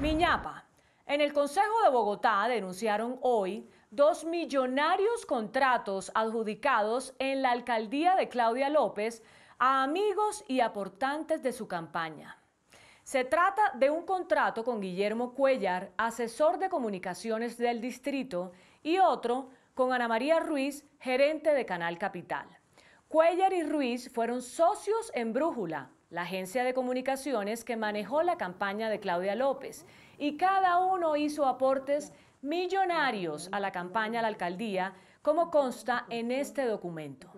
Miñapa. En el Consejo de Bogotá denunciaron hoy dos millonarios contratos adjudicados en la alcaldía de Claudia López a amigos y aportantes de su campaña. Se trata de un contrato con Guillermo Cuellar, asesor de comunicaciones del distrito, y otro con Ana María Ruiz, gerente de Canal Capital. Cuellar y Ruiz fueron socios en Brújula, la agencia de comunicaciones que manejó la campaña de Claudia López, y cada uno hizo aportes millonarios a la campaña a la alcaldía, como consta en este documento.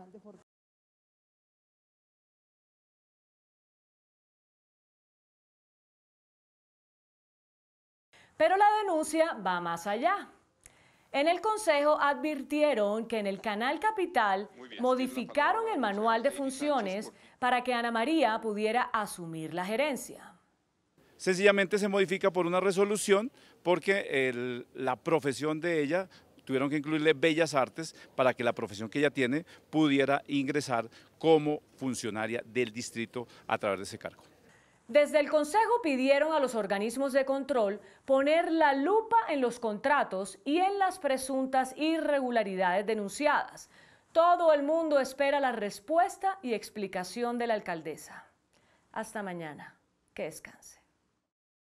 Pero la denuncia va más allá. En el Consejo advirtieron que en el Canal Capital modificaron el manual de funciones para que Ana María pudiera asumir la gerencia. Sencillamente se modifica por una resolución porque la profesión de ella tuvieron que incluirle bellas artes para que la profesión que ella tiene pudiera ingresar como funcionaria del distrito a través de ese cargo. Desde el Consejo pidieron a los organismos de control poner la lupa en los contratos y en las presuntas irregularidades denunciadas. Todo el mundo espera la respuesta y explicación de la alcaldesa. Hasta mañana. Que descanse.